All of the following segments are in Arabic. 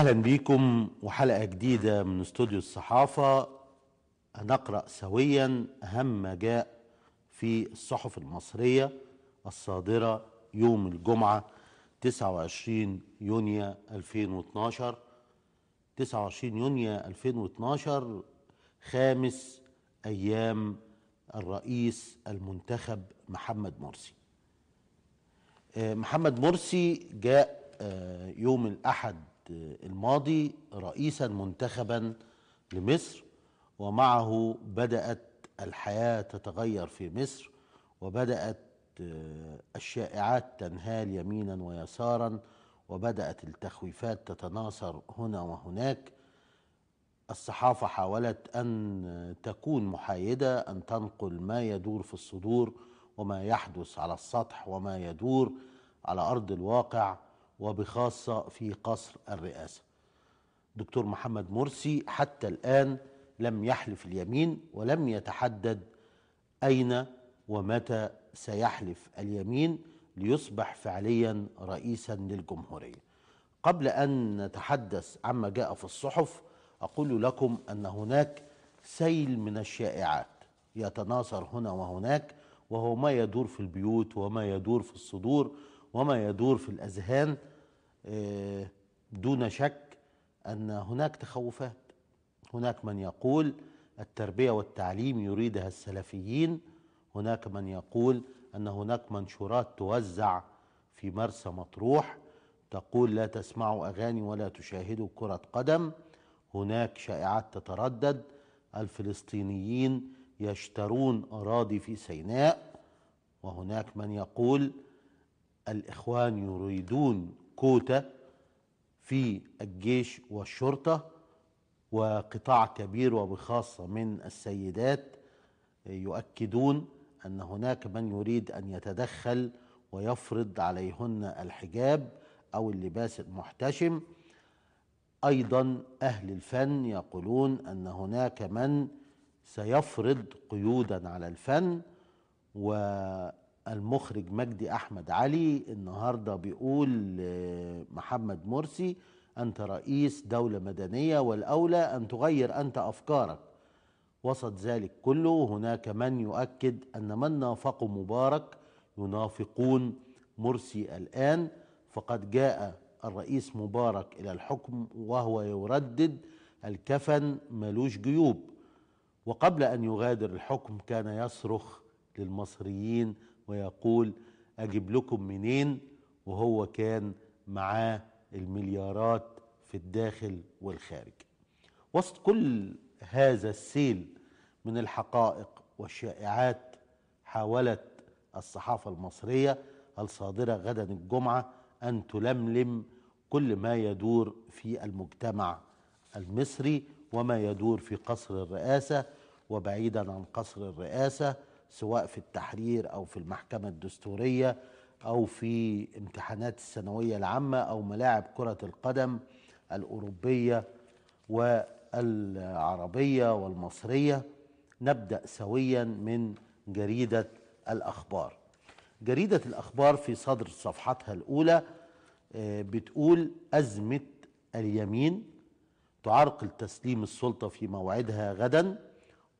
اهلا بيكم وحلقه جديده من استوديو الصحافه نقرا سويا اهم ما جاء في الصحف المصريه الصادره يوم الجمعه 29 يونيو 2012 29 يونيو 2012 خامس ايام الرئيس المنتخب محمد مرسي آه، محمد مرسي جاء آه، يوم الاحد الماضي رئيسا منتخبا لمصر ومعه بدأت الحياة تتغير في مصر وبدأت آه، الشائعات تنهال يمينا ويسارا وبدأت التخويفات تتناثر هنا وهناك الصحافة حاولت أن تكون محايدة أن تنقل ما يدور في الصدور وما يحدث على السطح وما يدور على أرض الواقع وبخاصة في قصر الرئاسة دكتور محمد مرسي حتى الآن لم يحلف اليمين ولم يتحدد أين ومتى سيحلف اليمين ليصبح فعليا رئيسا للجمهورية قبل أن نتحدث عما جاء في الصحف أقول لكم أن هناك سيل من الشائعات يتناثر هنا وهناك وهو ما يدور في البيوت وما يدور في الصدور وما يدور في الأذهان آه، دون شك أن هناك تخوفات هناك من يقول التربية والتعليم يريدها السلفيين هناك من يقول أن هناك منشورات توزع في مرسى مطروح تقول لا تسمعوا أغاني ولا تشاهدوا كرة قدم هناك شائعات تتردد الفلسطينيين يشترون أراضي في سيناء وهناك من يقول الإخوان يريدون كوتا في الجيش والشرطة وقطاع كبير وبخاصة من السيدات يؤكدون أن هناك من يريد أن يتدخل ويفرض عليهن الحجاب أو اللباس المحتشم أيضا أهل الفن يقولون أن هناك من سيفرض قيودا على الفن و المخرج مجدي احمد علي النهارده بيقول محمد مرسي انت رئيس دوله مدنيه والاولى ان تغير انت افكارك وسط ذلك كله هناك من يؤكد ان من نافقوا مبارك ينافقون مرسي الان فقد جاء الرئيس مبارك الى الحكم وهو يردد الكفن ملوش جيوب وقبل ان يغادر الحكم كان يصرخ للمصريين ويقول أجيب لكم منين وهو كان معاه المليارات في الداخل والخارج وسط كل هذا السيل من الحقائق والشائعات حاولت الصحافة المصرية الصادرة غدا الجمعة أن تلملم كل ما يدور في المجتمع المصري وما يدور في قصر الرئاسة وبعيدا عن قصر الرئاسة سواء في التحرير أو في المحكمة الدستورية أو في امتحانات الثانوية العامة أو ملاعب كرة القدم الأوروبية والعربية والمصرية نبدأ سويا من جريدة الأخبار جريدة الأخبار في صدر صفحتها الأولى آه، بتقول أزمة اليمين تعرقل تسليم السلطة في موعدها غدا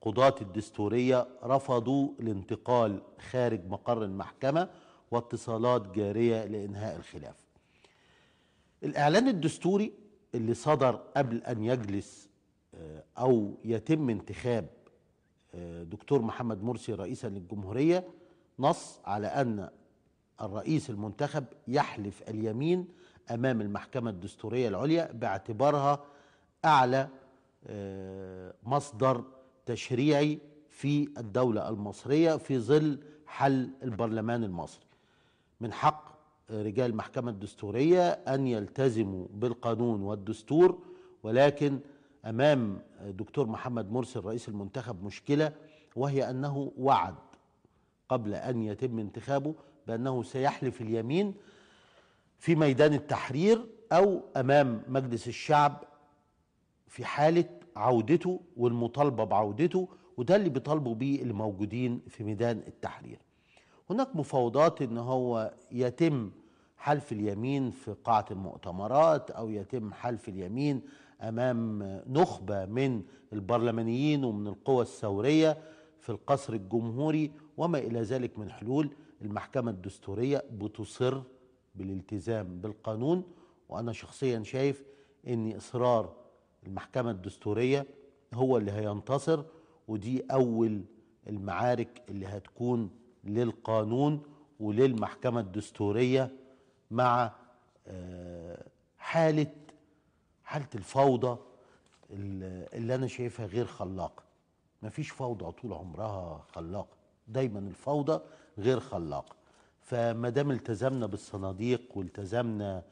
قضاة الدستورية رفضوا الانتقال خارج مقر المحكمة واتصالات جارية لإنهاء الخلاف الإعلان الدستوري اللي صدر قبل أن يجلس آه، أو يتم انتخاب آه، دكتور محمد مرسي رئيسا للجمهورية نص على أن الرئيس المنتخب يحلف اليمين أمام المحكمة الدستورية العليا باعتبارها أعلى آه، مصدر تشريعي في الدولة المصرية في ظل حل البرلمان المصري من حق رجال المحكمة الدستورية أن يلتزموا بالقانون والدستور ولكن أمام دكتور محمد مرسي الرئيس المنتخب مشكلة وهي أنه وعد قبل أن يتم انتخابه بأنه سيحلف اليمين في ميدان التحرير أو أمام مجلس الشعب في حالة عودته والمطالبة بعودته وده اللي بيطالبوا بيه الموجودين في ميدان التحرير هناك مفاوضات ان هو يتم حلف اليمين في قاعة المؤتمرات أو يتم حلف اليمين أمام نخبة من البرلمانيين ومن القوى الثورية في القصر الجمهوري وما إلى ذلك من حلول المحكمة الدستورية بتصر بالالتزام بالقانون وأنا شخصيا شايف أن إصرار المحكمة الدستورية هو اللي هينتصر ودي أول المعارك اللي هتكون للقانون وللمحكمة الدستورية مع آه، حالة حالة الفوضى اللي أنا شايفها غير خلاقة مفيش فوضى طول عمرها خلاقة دايما الفوضى غير خلاقة فما دام التزمنا بالصناديق والتزمنا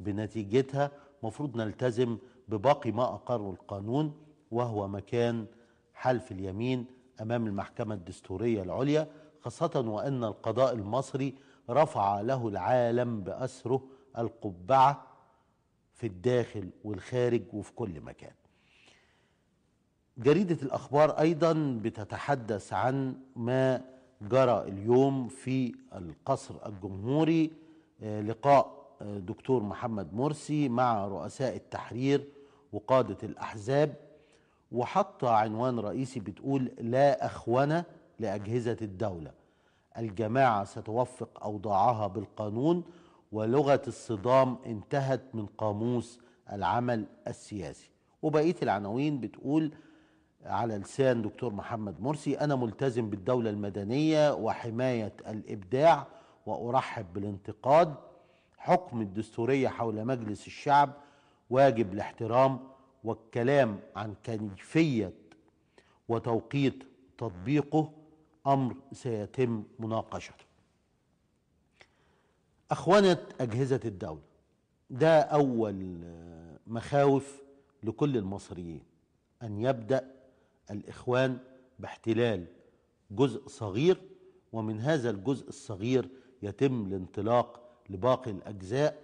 بنتيجتها مفروض نلتزم بباقي ما أقره القانون وهو مكان حلف اليمين أمام المحكمة الدستورية العليا خاصة وأن القضاء المصري رفع له العالم بأسره القبعة في الداخل والخارج وفي كل مكان جريدة الأخبار أيضا بتتحدث عن ما جرى اليوم في القصر الجمهوري آه، لقاء آه، دكتور محمد مرسي مع رؤساء التحرير وقادة الأحزاب وحاطة عنوان رئيسي بتقول لا أخونة لأجهزة الدولة الجماعة ستوفق أوضاعها بالقانون ولغة الصدام انتهت من قاموس العمل السياسي وبقية العناوين بتقول على لسان دكتور محمد مرسي أنا ملتزم بالدولة المدنية وحماية الإبداع وأرحب بالانتقاد حكم الدستورية حول مجلس الشعب واجب الاحترام والكلام عن كيفية وتوقيت تطبيقه أمر سيتم مناقشته أخوانة أجهزة الدولة ده أول آه، مخاوف لكل المصريين أن يبدأ الإخوان باحتلال جزء صغير ومن هذا الجزء الصغير يتم الانطلاق لباقي الأجزاء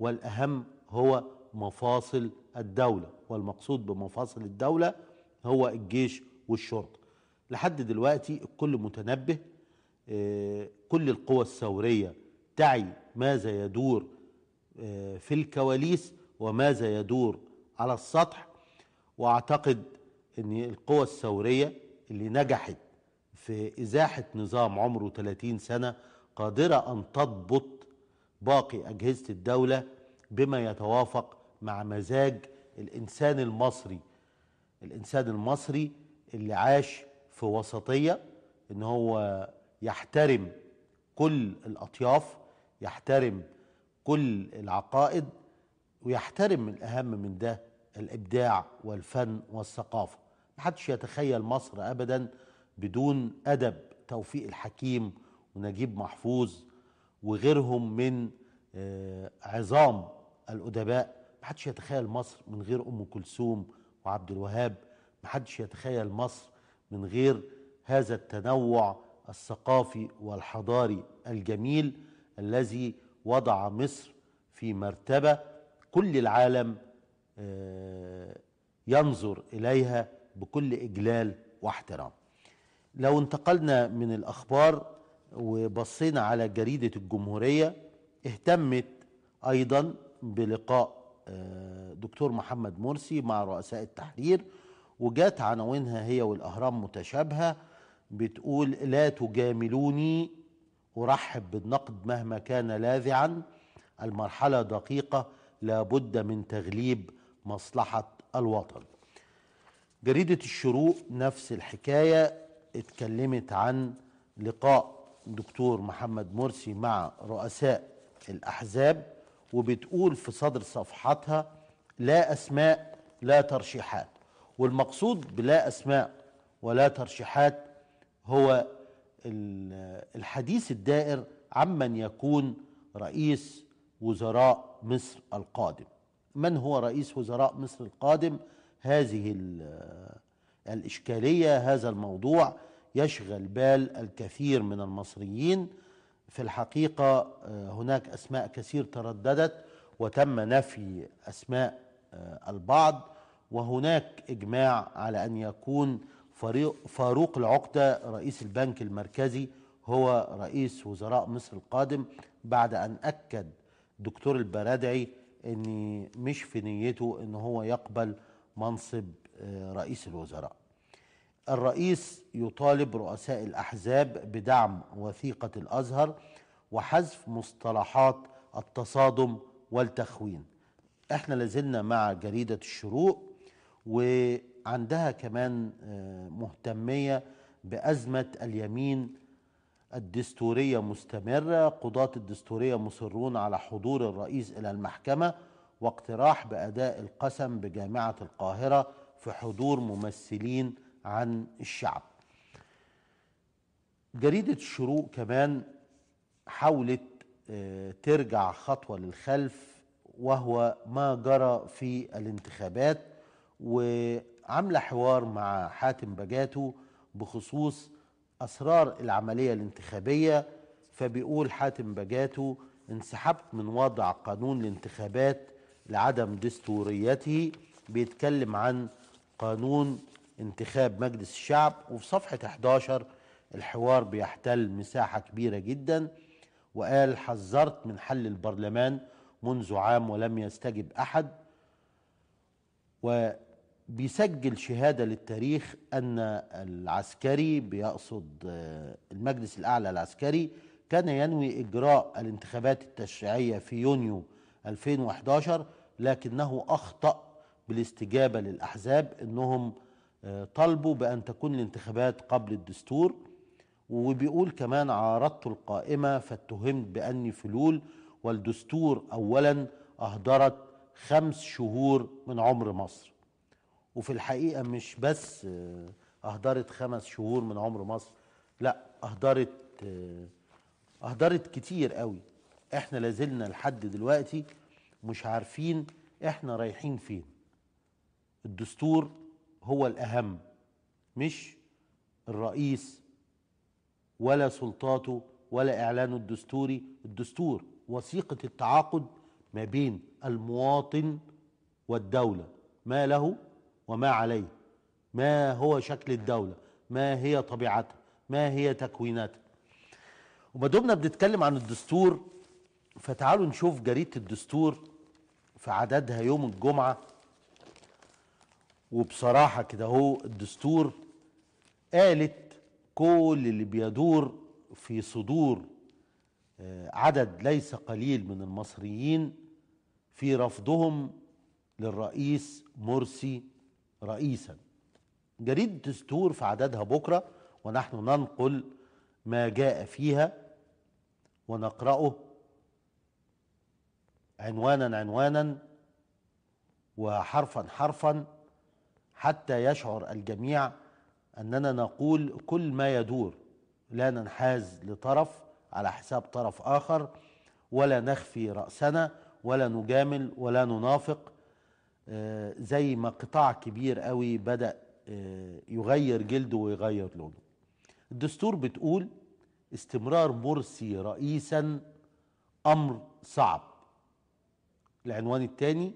والأهم هو مفاصل الدولة والمقصود بمفاصل الدولة هو الجيش والشرطة لحد دلوقتي الكل متنبه آه، كل القوى الثورية تعي ماذا يدور آه، في الكواليس وماذا يدور على السطح واعتقد ان القوى الثورية اللي نجحت في ازاحة نظام عمره 30 سنة قادرة ان تضبط باقي اجهزة الدولة بما يتوافق مع مزاج الإنسان المصري الإنسان المصري اللي عاش في وسطية إن هو يحترم كل الأطياف يحترم كل العقائد ويحترم الأهم من ده الإبداع والفن والثقافة محدش يتخيل مصر أبدا بدون أدب توفيق الحكيم ونجيب محفوظ وغيرهم من آه، عظام الأدباء محدش يتخيل مصر من غير ام كلثوم وعبد الوهاب محدش يتخيل مصر من غير هذا التنوع الثقافي والحضاري الجميل الذي وضع مصر في مرتبه كل العالم آه، ينظر اليها بكل اجلال واحترام. لو انتقلنا من الاخبار وبصينا على جريده الجمهوريه اهتمت ايضا بلقاء آه، دكتور محمد مرسي مع رؤساء التحرير وجات عناوينها هي والأهرام متشابهة بتقول لا تجاملوني أرحب بالنقد مهما كان لاذعا المرحلة دقيقة لابد من تغليب مصلحة الوطن جريدة الشروق نفس الحكاية اتكلمت عن لقاء دكتور محمد مرسي مع رؤساء الأحزاب وبتقول في صدر صفحتها لا أسماء لا ترشيحات والمقصود بلا أسماء ولا ترشيحات هو الحديث الدائر عمن يكون رئيس وزراء مصر القادم من هو رئيس وزراء مصر القادم هذه الإشكالية هذا الموضوع يشغل بال الكثير من المصريين في الحقيقة آه، هناك أسماء كثير ترددت وتم نفي أسماء آه، البعض وهناك إجماع على أن يكون فاروق العقدة رئيس البنك المركزي هو رئيس وزراء مصر القادم بعد أن أكد دكتور البرادعي أن مش في نيته أنه هو يقبل منصب آه، رئيس الوزراء الرئيس يطالب رؤساء الأحزاب بدعم وثيقة الأزهر وحذف مصطلحات التصادم والتخوين احنا لازلنا مع جريدة الشروق وعندها كمان آه، مهتمية بأزمة اليمين الدستورية مستمرة قضاة الدستورية مصرون على حضور الرئيس إلى المحكمة واقتراح بأداء القسم بجامعة القاهرة في حضور ممثلين عن الشعب جريدة الشروق كمان حاولت آه، ترجع خطوة للخلف وهو ما جرى في الانتخابات وعاملة حوار مع حاتم بجاتو بخصوص أسرار العملية الانتخابية فبيقول حاتم بجاتو انسحبت من وضع قانون الانتخابات لعدم دستوريته بيتكلم عن قانون انتخاب مجلس الشعب وفي صفحة 11 الحوار بيحتل مساحة كبيرة جدا وقال حذرت من حل البرلمان منذ عام ولم يستجب أحد وبيسجل شهادة للتاريخ أن العسكري بيقصد آه، المجلس الأعلى العسكري كان ينوي إجراء الانتخابات التشريعية في يونيو 2011 لكنه أخطأ بالاستجابة للأحزاب أنهم طالبوا بأن تكون الانتخابات قبل الدستور وبيقول كمان عارضت القائمة فاتهمت بأني فلول والدستور أولا أهدرت خمس شهور من عمر مصر وفي الحقيقة مش بس آه، أهدرت خمس شهور من عمر مصر لا أهدرت آه، أهدرت كتير قوي احنا لازلنا لحد دلوقتي مش عارفين احنا رايحين فين الدستور هو الأهم مش الرئيس ولا سلطاته ولا إعلانه الدستوري الدستور وثيقة التعاقد ما بين المواطن والدولة ما له وما عليه ما هو شكل الدولة ما هي طبيعتها ما هي تكويناتها وما دمنا بنتكلم عن الدستور فتعالوا نشوف جريدة الدستور في عددها يوم الجمعة وبصراحة كده هو الدستور قالت كل اللي بيدور في صدور آه، عدد ليس قليل من المصريين في رفضهم للرئيس مرسي رئيسا جريدة دستور في عددها بكرة ونحن ننقل ما جاء فيها ونقرأه عنوانا عنوانا وحرفا حرفا حتى يشعر الجميع أننا نقول كل ما يدور لا ننحاز لطرف على حساب طرف آخر ولا نخفي رأسنا ولا نجامل ولا ننافق آه، زي ما قطاع كبير قوي بدأ آه، يغير جلده ويغير لونه الدستور بتقول استمرار مرسي رئيسا أمر صعب العنوان الثاني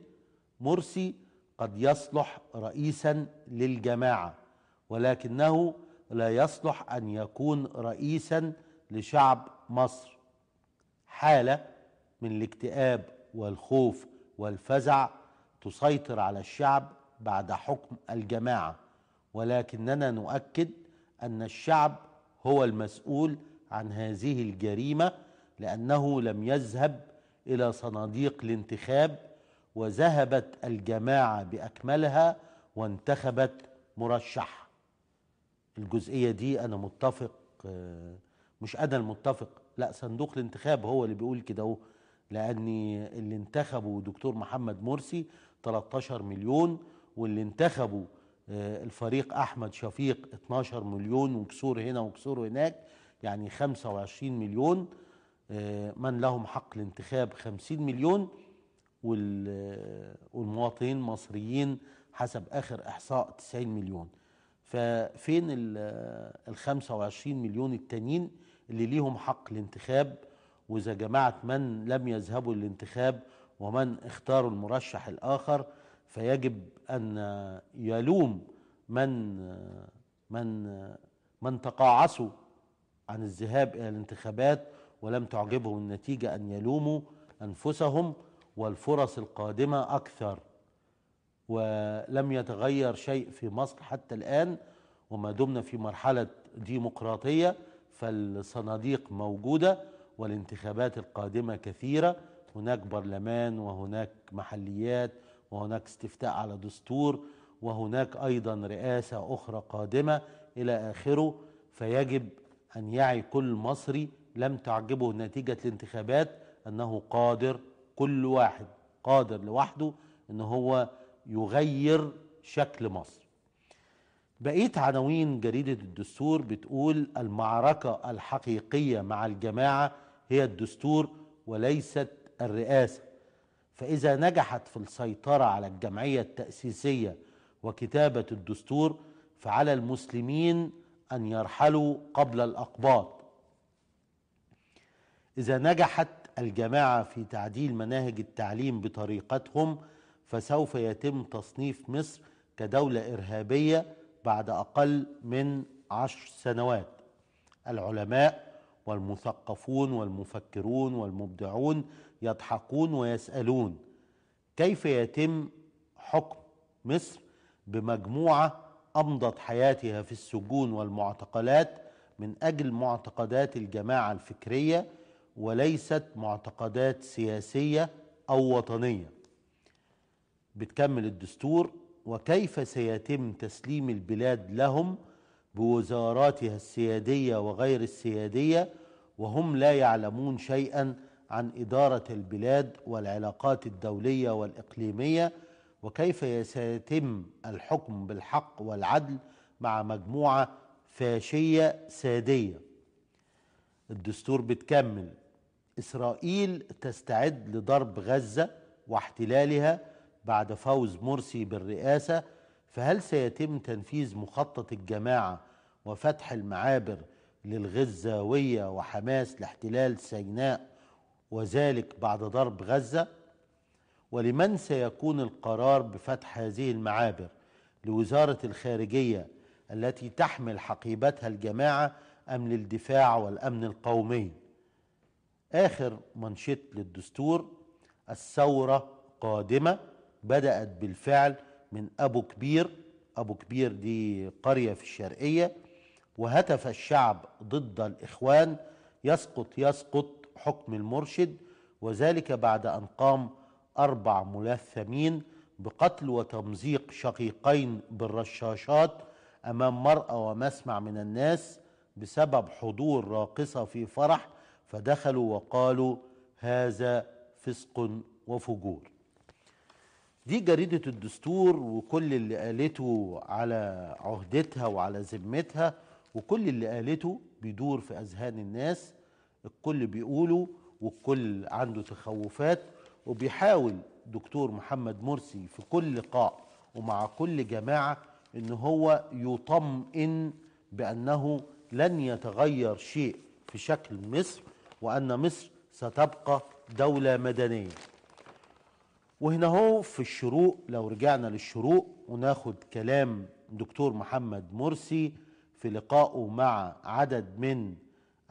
مرسي قد يصلح رئيسا للجماعه ولكنه لا يصلح ان يكون رئيسا لشعب مصر حاله من الاكتئاب والخوف والفزع تسيطر على الشعب بعد حكم الجماعه ولكننا نؤكد ان الشعب هو المسؤول عن هذه الجريمه لانه لم يذهب الى صناديق الانتخاب وذهبت الجماعة بأكملها وانتخبت مرشح الجزئية دي أنا متفق آه، مش أنا المتفق لا صندوق الانتخاب هو اللي بيقول كده اهو لأن اللي انتخبوا دكتور محمد مرسي 13 مليون واللي انتخبوا آه، الفريق أحمد شفيق 12 مليون وكسور هنا وكسور هناك يعني 25 مليون آه، من لهم حق الانتخاب 50 مليون والمواطنين المصريين حسب اخر احصاء 90 مليون ففين ال 25 مليون التانيين اللي ليهم حق الانتخاب واذا جماعه من لم يذهبوا للانتخاب ومن اختاروا المرشح الاخر فيجب ان يلوم من من من تقاعسوا عن الذهاب الى الانتخابات ولم تعجبهم النتيجه ان يلوموا انفسهم والفرص القادمه اكثر ولم يتغير شيء في مصر حتى الان وما دمنا في مرحله ديمقراطيه فالصناديق موجوده والانتخابات القادمه كثيره هناك برلمان وهناك محليات وهناك استفتاء على دستور وهناك ايضا رئاسه اخرى قادمه الى اخره فيجب ان يعي كل مصري لم تعجبه نتيجه الانتخابات انه قادر كل واحد قادر لوحده ان هو يغير شكل مصر بقيه عناوين جريده الدستور بتقول المعركه الحقيقيه مع الجماعه هي الدستور وليست الرئاسه فاذا نجحت في السيطره على الجمعيه التاسيسيه وكتابه الدستور فعلى المسلمين ان يرحلوا قبل الاقباط اذا نجحت الجماعة في تعديل مناهج التعليم بطريقتهم فسوف يتم تصنيف مصر كدولة إرهابية بعد أقل من عشر سنوات العلماء والمثقفون والمفكرون والمبدعون يضحكون ويسألون كيف يتم حكم مصر بمجموعة أمضت حياتها في السجون والمعتقلات من أجل معتقدات الجماعة الفكرية وليست معتقدات سياسية أو وطنية بتكمل الدستور وكيف سيتم تسليم البلاد لهم بوزاراتها السيادية وغير السيادية وهم لا يعلمون شيئا عن إدارة البلاد والعلاقات الدولية والإقليمية وكيف سيتم الحكم بالحق والعدل مع مجموعة فاشية سادية الدستور بتكمل إسرائيل تستعد لضرب غزة واحتلالها بعد فوز مرسي بالرئاسة فهل سيتم تنفيذ مخطط الجماعة وفتح المعابر للغزاوية وحماس لاحتلال سيناء وذلك بعد ضرب غزة ولمن سيكون القرار بفتح هذه المعابر لوزارة الخارجية التي تحمل حقيبتها الجماعة أم للدفاع والأمن القومي آخر منشط للدستور الثورة قادمة بدأت بالفعل من أبو كبير أبو كبير دي قرية في الشرقية وهتف الشعب ضد الإخوان يسقط يسقط حكم المرشد وذلك بعد أن قام أربع ملثمين بقتل وتمزيق شقيقين بالرشاشات أمام مرأة ومسمع من الناس بسبب حضور راقصة في فرح فدخلوا وقالوا هذا فسق وفجور دي جريدة الدستور وكل اللي قالته على عهدتها وعلى ذمتها وكل اللي قالته بيدور في أذهان الناس الكل بيقوله والكل عنده تخوفات وبيحاول دكتور محمد مرسي في كل لقاء ومع كل جماعة ان هو يطمئن بأنه لن يتغير شيء في شكل مصر وأن مصر ستبقى دولة مدنية وهنا هو في الشروق لو رجعنا للشروق وناخد كلام دكتور محمد مرسي في لقائه مع عدد من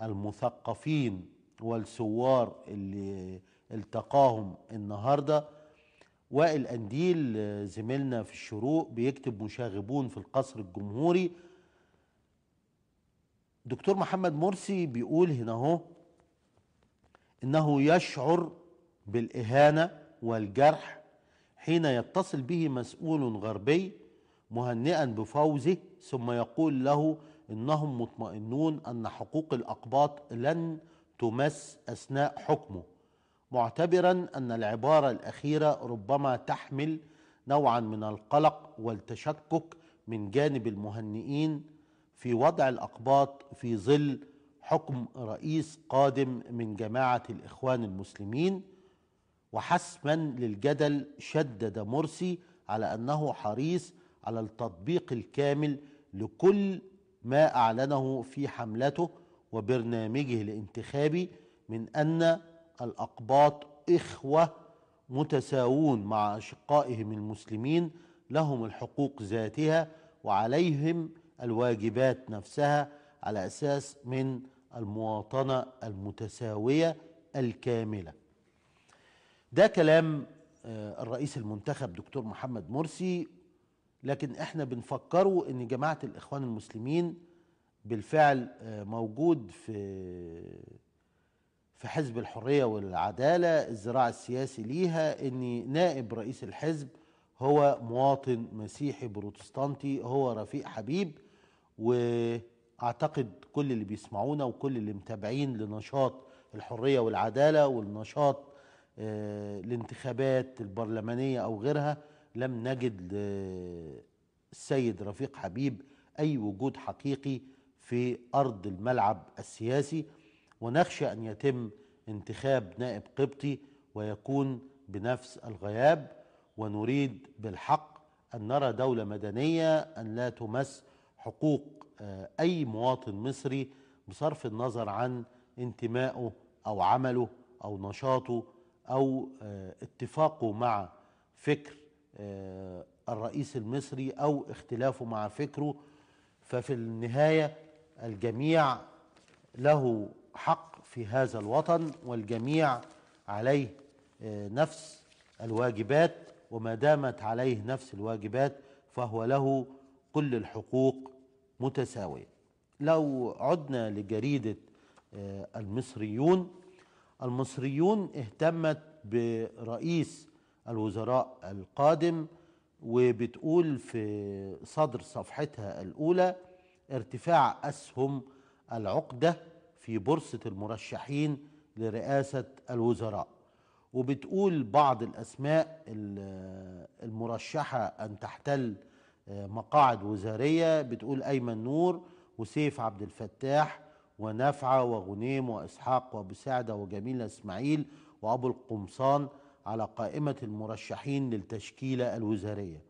المثقفين والثوار اللي التقاهم النهارده وائل انديل زميلنا في الشروق بيكتب مشاغبون في القصر الجمهوري دكتور محمد مرسي بيقول هنا هو انه يشعر بالاهانه والجرح حين يتصل به مسؤول غربي مهنئا بفوزه ثم يقول له انهم مطمئنون ان حقوق الاقباط لن تمس اثناء حكمه معتبرا ان العباره الاخيره ربما تحمل نوعا من القلق والتشكك من جانب المهنئين في وضع الاقباط في ظل حكم رئيس قادم من جماعة الإخوان المسلمين وحسما للجدل شدد مرسي على أنه حريص على التطبيق الكامل لكل ما أعلنه في حملته وبرنامجه الانتخابي من أن الأقباط إخوة متساوون مع أشقائهم المسلمين لهم الحقوق ذاتها وعليهم الواجبات نفسها على أساس من المواطنة المتساوية الكاملة ده كلام آه، الرئيس المنتخب دكتور محمد مرسي لكن احنا بنفكره ان جماعة الاخوان المسلمين بالفعل آه، موجود في في حزب الحرية والعدالة الزراع السياسي ليها ان نائب رئيس الحزب هو مواطن مسيحي بروتستانتي هو رفيق حبيب و اعتقد كل اللي بيسمعونا وكل اللي متابعين لنشاط الحريه والعداله والنشاط آه، الانتخابات البرلمانيه او غيرها لم نجد السيد رفيق حبيب اي وجود حقيقي في ارض الملعب السياسي ونخشى ان يتم انتخاب نائب قبطي ويكون بنفس الغياب ونريد بالحق ان نرى دوله مدنيه ان لا تمس حقوق آه، أي مواطن مصري بصرف النظر عن انتمائه أو عمله أو نشاطه أو آه، اتفاقه مع فكر آه، الرئيس المصري أو اختلافه مع فكره ففي النهاية الجميع له حق في هذا الوطن والجميع عليه نفس الواجبات وما دامت عليه نفس الواجبات فهو له كل الحقوق متساوية لو عدنا لجريدة آه، المصريون المصريون اهتمت برئيس الوزراء القادم وبتقول في صدر صفحتها الأولى ارتفاع أسهم العقدة في بورصة المرشحين لرئاسة الوزراء وبتقول بعض الأسماء المرشحة أن تحتل آه، مقاعد وزارية بتقول أيمن نور وسيف عبد الفتاح ونفعة وغنيم وإسحاق وبسعدة وجميلة إسماعيل وأبو القمصان على قائمة المرشحين للتشكيلة الوزارية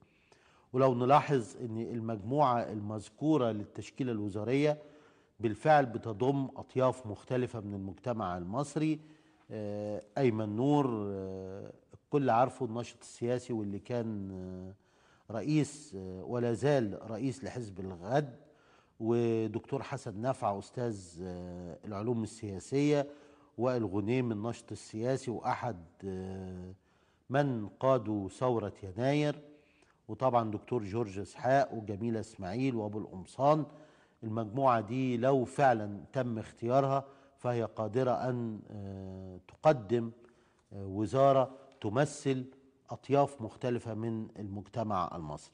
ولو نلاحظ أن المجموعة المذكورة للتشكيلة الوزارية بالفعل بتضم أطياف مختلفة من المجتمع المصري آه، أيمن نور آه، الكل عارفه الناشط السياسي واللي كان رئيس ولا زال رئيس لحزب الغد ودكتور حسن نفع أستاذ العلوم السياسية وائل غنيم الناشط السياسي وأحد من قادوا ثورة يناير وطبعا دكتور جورج اسحاق وجميلة اسماعيل وابو القمصان المجموعة دي لو فعلا تم اختيارها فهي قادرة أن آه، تقدم آه، وزارة تمثل أطياف مختلفة من المجتمع المصري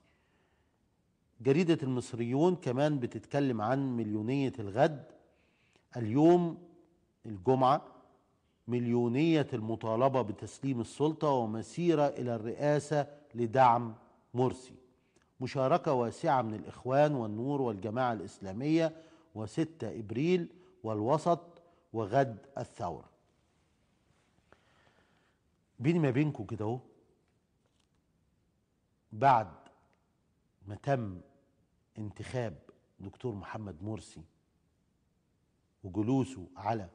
جريدة المصريون كمان بتتكلم عن مليونية الغد اليوم الجمعة مليونية المطالبة بتسليم السلطة ومسيرة إلى الرئاسة لدعم مرسي مشاركة واسعة من الإخوان والنور والجماعة الإسلامية وستة إبريل والوسط وغد الثورة بيني ما بينكم كده اهو بعد ما تم انتخاب دكتور محمد مرسي وجلوسه على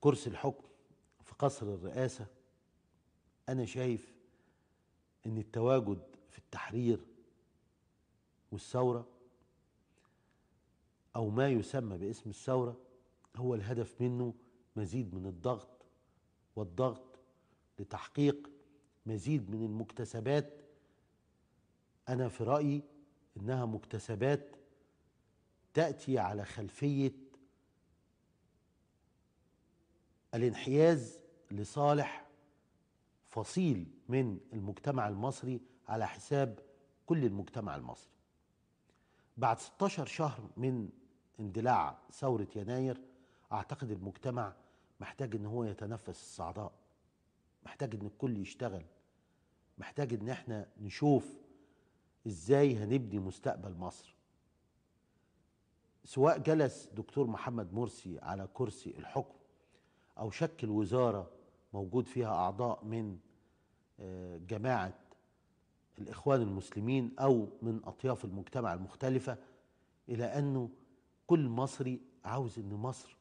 كرسي الحكم في قصر الرئاسة أنا شايف إن التواجد في التحرير والثورة أو ما يسمى باسم الثورة هو الهدف منه مزيد من الضغط والضغط لتحقيق مزيد من المكتسبات انا في رايي انها مكتسبات تاتي على خلفيه الانحياز لصالح فصيل من المجتمع المصري على حساب كل المجتمع المصري بعد 16 شهر من اندلاع ثورة يناير أعتقد المجتمع محتاج أن هو يتنفس الصعداء محتاج ان الكل يشتغل محتاج ان احنا نشوف ازاي هنبني مستقبل مصر سواء جلس دكتور محمد مرسي على كرسي الحكم او شكل وزاره موجود فيها اعضاء من آه، جماعه الاخوان المسلمين او من اطياف المجتمع المختلفه الى انه كل مصري عاوز ان مصر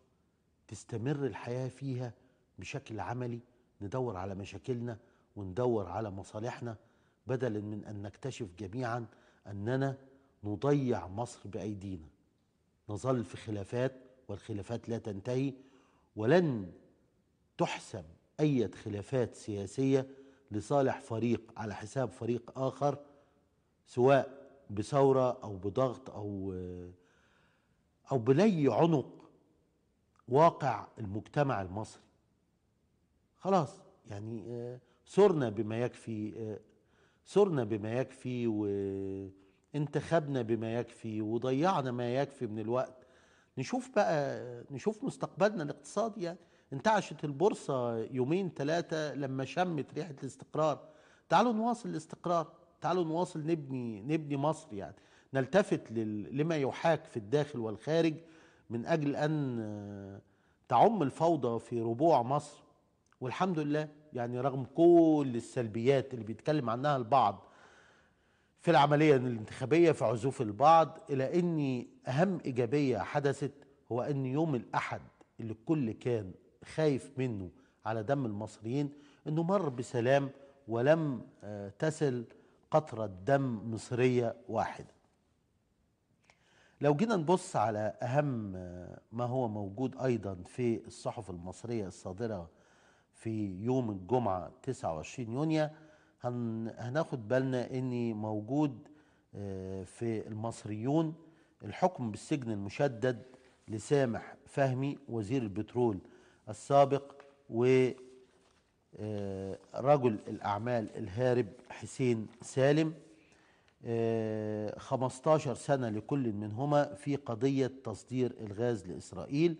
تستمر الحياه فيها بشكل عملي ندور على مشاكلنا وندور على مصالحنا بدلا من ان نكتشف جميعا اننا نضيع مصر بايدينا نظل في خلافات والخلافات لا تنتهي ولن تحسم اي خلافات سياسيه لصالح فريق على حساب فريق اخر سواء بثوره او بضغط او او بلي عنق واقع المجتمع المصري خلاص يعني سرنا آه، بما يكفي سرنا آه، بما يكفي وانتخبنا بما يكفي وضيعنا ما يكفي من الوقت نشوف بقى نشوف مستقبلنا الاقتصادي يعني انتعشت البورصة يومين ثلاثة لما شمت ريحة الاستقرار تعالوا نواصل الاستقرار تعالوا نواصل نبني نبني مصر يعني نلتفت لما يحاك في الداخل والخارج من أجل أن آه، تعم الفوضى في ربوع مصر والحمد لله يعني رغم كل السلبيات اللي بيتكلم عنها البعض في العملية الانتخابية في عزوف البعض إلى أن أهم إيجابية حدثت هو أن يوم الأحد اللي الكل كان خايف منه على دم المصريين أنه مر بسلام ولم آه، تسل قطرة دم مصرية واحدة لو جينا نبص على أهم آه، ما هو موجود أيضا في الصحف المصرية الصادرة في يوم الجمعة 29 يونيو هن هناخد بالنا اني موجود آه، في المصريون الحكم بالسجن المشدد لسامح فهمي وزير البترول السابق ورجل آه، الأعمال الهارب حسين سالم 15 آه، سنة لكل منهما في قضية تصدير الغاز لإسرائيل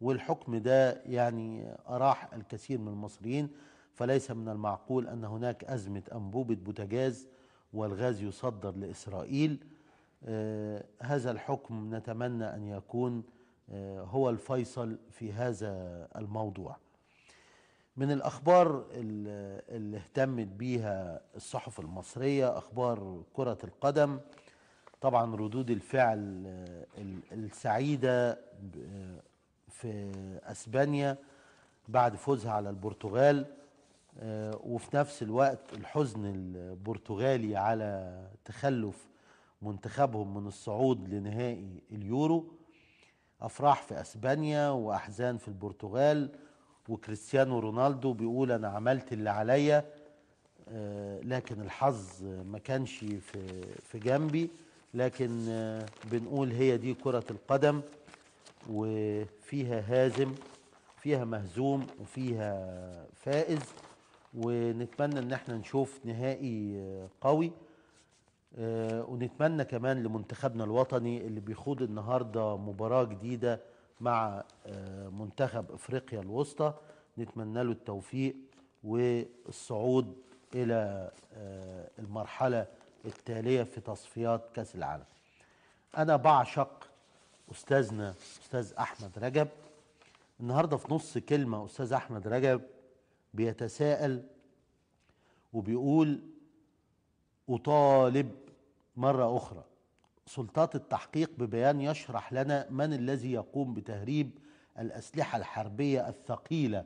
والحكم ده يعني أراح الكثير من المصريين فليس من المعقول أن هناك أزمة أنبوبة بوتاجاز والغاز يصدر لإسرائيل آه، هذا الحكم نتمنى أن يكون آه، هو الفيصل في هذا الموضوع من الأخبار اللي اهتمت بيها الصحف المصرية أخبار كرة القدم طبعا ردود الفعل آه، السعيدة في اسبانيا بعد فوزها على البرتغال آه، وفي نفس الوقت الحزن البرتغالي على تخلف منتخبهم من الصعود لنهائي اليورو افراح في اسبانيا واحزان في البرتغال وكريستيانو رونالدو بيقول انا عملت اللي عليا آه، لكن الحظ ما كانش في في جنبي لكن آه، بنقول هي دي كرة القدم وفيها هازم فيها مهزوم وفيها فائز ونتمنى ان احنا نشوف نهائي آه، قوي آه، ونتمنى كمان لمنتخبنا الوطني اللي بيخوض النهارده مباراه جديده مع آه، منتخب افريقيا الوسطى نتمنى له التوفيق والصعود الى المرحله التاليه في تصفيات كاس العالم انا بعشق أستاذنا أستاذ أحمد رجب النهاردة في نص كلمة أستاذ أحمد رجب بيتساءل وبيقول أطالب مرة أخرى سلطات التحقيق ببيان يشرح لنا من الذي يقوم بتهريب الأسلحة الحربية الثقيلة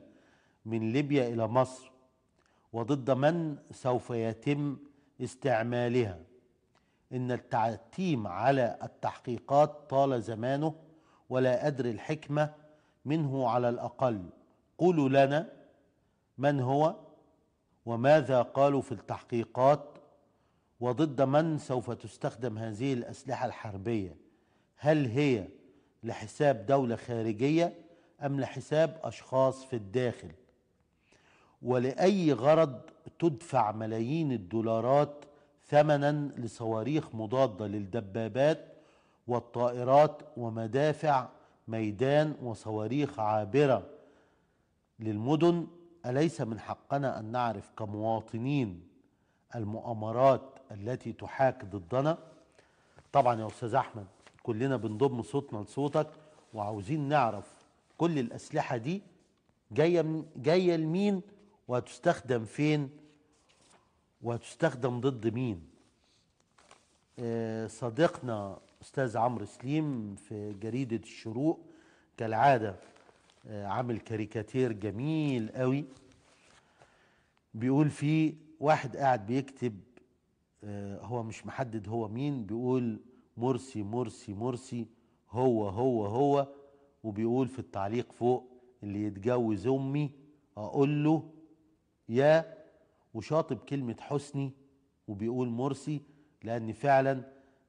من ليبيا إلى مصر وضد من سوف يتم استعمالها إن التعتيم على التحقيقات طال زمانه ولا أدري الحكمة منه على الأقل قولوا لنا من هو وماذا قالوا في التحقيقات وضد من سوف تستخدم هذه الأسلحة الحربية هل هي لحساب دولة خارجية أم لحساب أشخاص في الداخل ولأي غرض تدفع ملايين الدولارات ثمنا لصواريخ مضادة للدبابات والطائرات ومدافع ميدان وصواريخ عابرة للمدن أليس من حقنا أن نعرف كمواطنين المؤامرات التي تحاك ضدنا طبعا يا أستاذ أحمد كلنا بنضم صوتنا لصوتك وعاوزين نعرف كل الأسلحة دي جاية, جاية لمين وهتستخدم فين وهتستخدم ضد مين آه، صديقنا استاذ عمرو سليم في جريده الشروق كالعاده آه، عامل كاريكاتير جميل قوي بيقول فيه واحد قاعد بيكتب آه، هو مش محدد هو مين بيقول مرسي مرسي مرسي هو هو هو وبيقول في التعليق فوق اللي يتجوز امي اقول له يا وشاطب كلمة حسني وبيقول مرسي لأن فعلا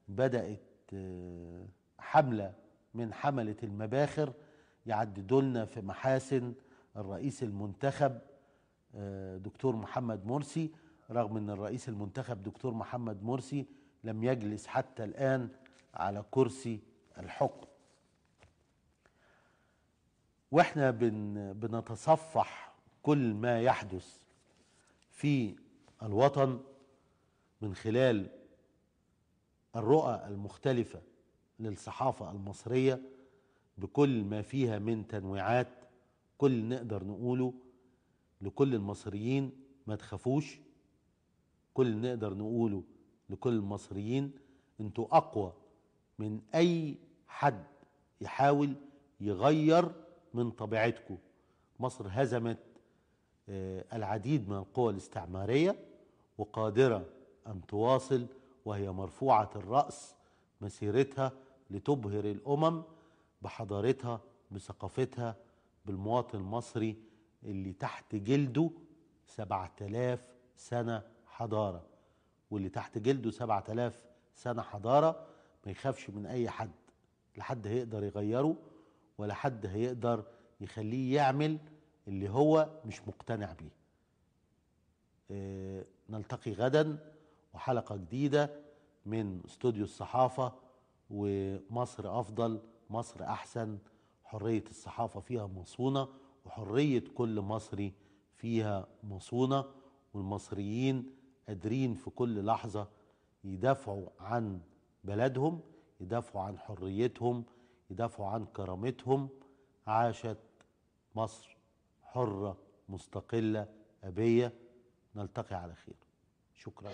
بدأت آه، حملة من حملة المباخر يعددولنا في محاسن الرئيس المنتخب آه، دكتور محمد مرسي رغم أن الرئيس المنتخب دكتور محمد مرسي لم يجلس حتى الآن على كرسي الحكم واحنا بن بنتصفح كل ما يحدث في الوطن من خلال الرؤى المختلفة للصحافة المصرية بكل ما فيها من تنويعات كل نقدر نقوله لكل المصريين ما تخافوش كل نقدر نقوله لكل المصريين انتوا أقوى من أي حد يحاول يغير من طبيعتكم مصر هزمت آه، العديد من القوى الاستعمارية وقادرة أن تواصل وهي مرفوعة الرأس مسيرتها لتبهر الأمم بحضارتها بثقافتها بالمواطن المصري اللي تحت جلده سبعة آلاف سنة حضارة واللي تحت جلده سبعة آلاف سنة حضارة ما يخافش من أي حد لا حد هيقدر يغيره ولا حد هيقدر يخليه يعمل اللي هو مش مقتنع بيه آه، نلتقي غدا وحلقة جديدة من استوديو الصحافة ومصر أفضل مصر أحسن حرية الصحافة فيها مصونة وحرية كل مصري فيها مصونة والمصريين قادرين في كل لحظة يدافعوا عن بلدهم يدافعوا عن حريتهم يدافعوا عن كرامتهم عاشت مصر حرة مستقلة أبية نلتقي على خير شكرا